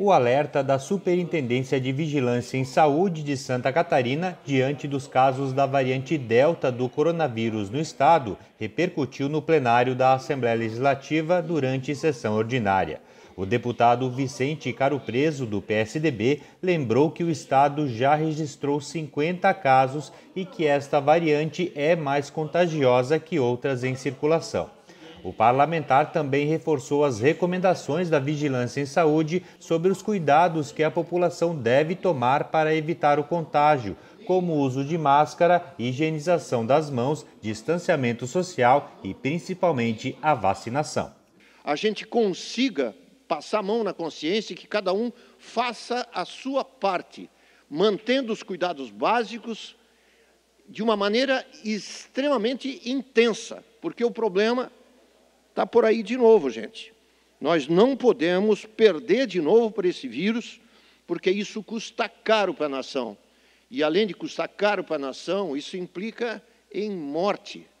O alerta da Superintendência de Vigilância em Saúde de Santa Catarina diante dos casos da variante Delta do coronavírus no estado repercutiu no plenário da Assembleia Legislativa durante sessão ordinária. O deputado Vicente Caro Preso, do PSDB, lembrou que o estado já registrou 50 casos e que esta variante é mais contagiosa que outras em circulação. O parlamentar também reforçou as recomendações da Vigilância em Saúde sobre os cuidados que a população deve tomar para evitar o contágio, como uso de máscara, higienização das mãos, distanciamento social e principalmente a vacinação. A gente consiga passar a mão na consciência e que cada um faça a sua parte, mantendo os cuidados básicos de uma maneira extremamente intensa, porque o problema está por aí de novo, gente. Nós não podemos perder de novo para esse vírus, porque isso custa caro para a nação. E além de custar caro para a nação, isso implica em morte.